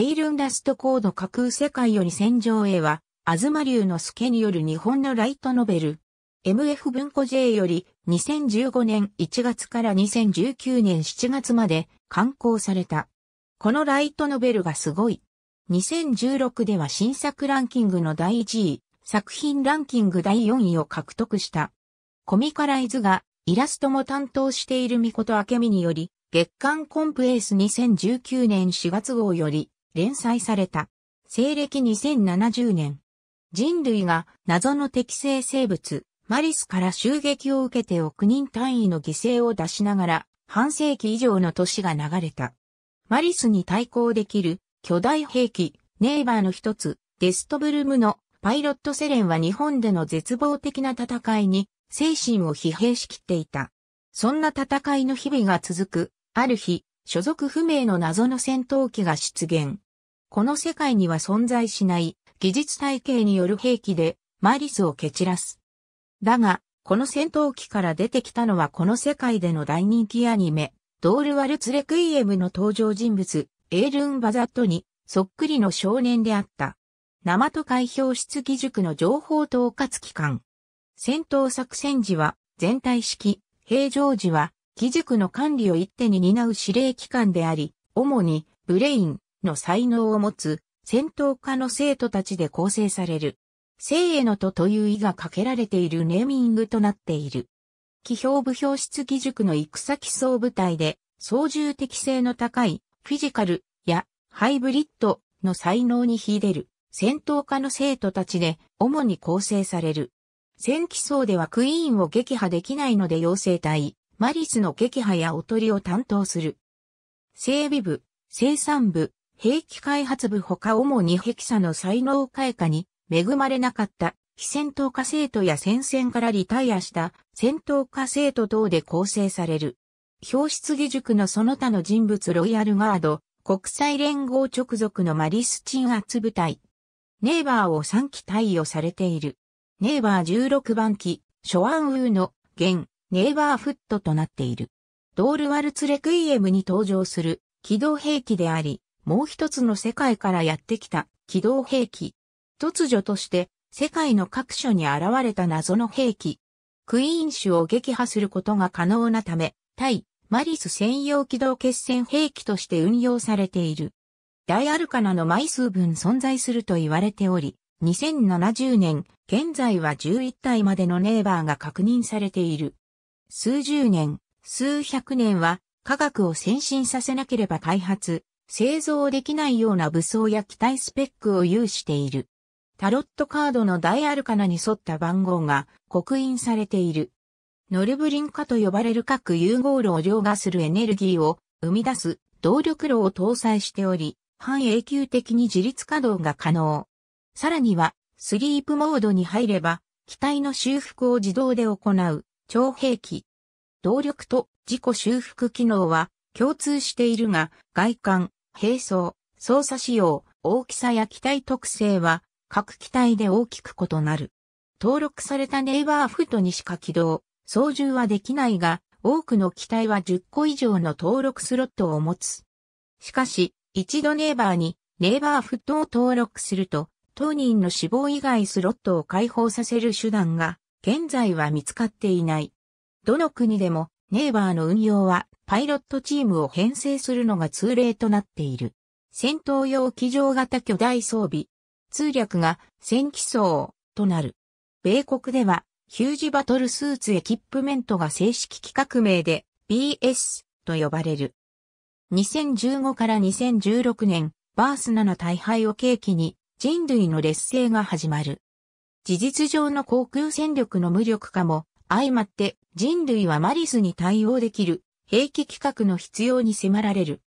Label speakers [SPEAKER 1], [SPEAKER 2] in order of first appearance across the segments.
[SPEAKER 1] エイルンラストコード架空世界より戦場へは、東龍すけによる日本のライトノベル。MF 文庫 J より2015年1月から2019年7月まで刊行された。このライトノベルがすごい。2016では新作ランキングの第1位、作品ランキング第4位を獲得した。コミカライズがイラストも担当しているみこと美により、月刊コンプエース2019年4月号より、連載された。西暦2070年。人類が謎の適正生物、マリスから襲撃を受けて億人単位の犠牲を出しながら、半世紀以上の年が流れた。マリスに対抗できる巨大兵器、ネイバーの一つ、デストブルムのパイロットセレンは日本での絶望的な戦いに精神を疲弊しきっていた。そんな戦いの日々が続く、ある日、所属不明の謎の戦闘機が出現。この世界には存在しない技術体系による兵器でマリスを蹴散らす。だが、この戦闘機から出てきたのはこの世界での大人気アニメ、ドールワルツレクイエムの登場人物、エールン・バザットに、そっくりの少年であった。生と開票室技塾の情報統括機関。戦闘作戦時は、全体式、平常時は、技塾の管理を一手に担う指令機関であり、主に、ブレイン、の才能を持つ戦闘家の生徒たちで構成される。生へのとという意がかけられているネーミングとなっている。気表部表出技塾の戦基礎部隊で、操縦適性の高いフィジカルやハイブリッドの才能に秀でる戦闘家の生徒たちで主に構成される。戦基層ではクイーンを撃破できないので妖精隊、マリスの撃破やおとりを担当する。整備部、生産部、兵器開発部他主にヘキサの才能開花に恵まれなかった非戦闘家生徒や戦線からリタイアした戦闘家生徒等で構成される。表出義塾のその他の人物ロイヤルガード、国際連合直属のマリスチン圧部隊。ネイバーを3機対応されている。ネイバー16番機、ショアンウーの現、ネイバーフットとなっている。ドールワルツレクイエムに登場する機動兵器であり、もう一つの世界からやってきた機動兵器。突如として世界の各所に現れた謎の兵器。クイーン種を撃破することが可能なため、対マリス専用機動決戦兵器として運用されている。大アルカナの枚数分存在すると言われており、2070年、現在は11体までのネイバーが確認されている。数十年、数百年は科学を先進させなければ開発、製造できないような武装や機体スペックを有している。タロットカードの大アルカナに沿った番号が刻印されている。ノルブリン化と呼ばれる各融合炉を凌駕するエネルギーを生み出す動力炉を搭載しており、半永久的に自立稼働が可能。さらには、スリープモードに入れば、機体の修復を自動で行う、超兵器。動力と自己修復機能は共通しているが、外観、並走、操作仕様、大きさや機体特性は、各機体で大きく異なる。登録されたネイバーフットにしか起動、操縦はできないが、多くの機体は10個以上の登録スロットを持つ。しかし、一度ネイバーにネイバーフットを登録すると、当人の死亡以外スロットを解放させる手段が、現在は見つかっていない。どの国でも、ネイバーの運用はパイロットチームを編成するのが通例となっている。戦闘用機上型巨大装備。通略が戦機装となる。米国ではヒュージバトルスーツエキップメントが正式企画名で BS と呼ばれる。2015から2016年、バース7大敗を契機に人類の劣勢が始まる。事実上の航空戦力の無力化も相まって人類はマリスに対応できる兵器規格の必要に迫られる。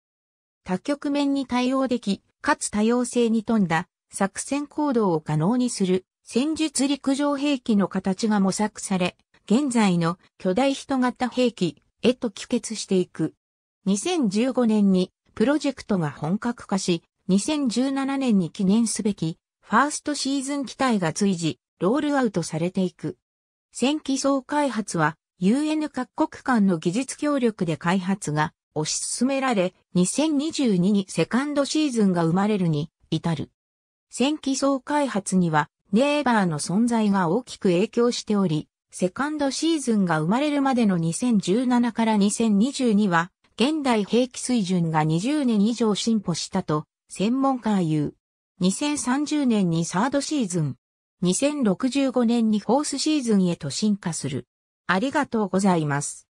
[SPEAKER 1] 多局面に対応でき、かつ多様性に富んだ作戦行動を可能にする戦術陸上兵器の形が模索され、現在の巨大人型兵器へと帰結していく。2015年にプロジェクトが本格化し、2017年に記念すべきファーストシーズン機体が随時ロールアウトされていく。戦機総開発は UN 各国間の技術協力で開発が推し進められ、2022にセカンドシーズンが生まれるに至る。戦機層開発にはネイバーの存在が大きく影響しており、セカンドシーズンが生まれるまでの2017から2022は、現代兵器水準が20年以上進歩したと、専門家は言う。2030年にサードシーズン、2065年にフォースシーズンへと進化する。ありがとうございます。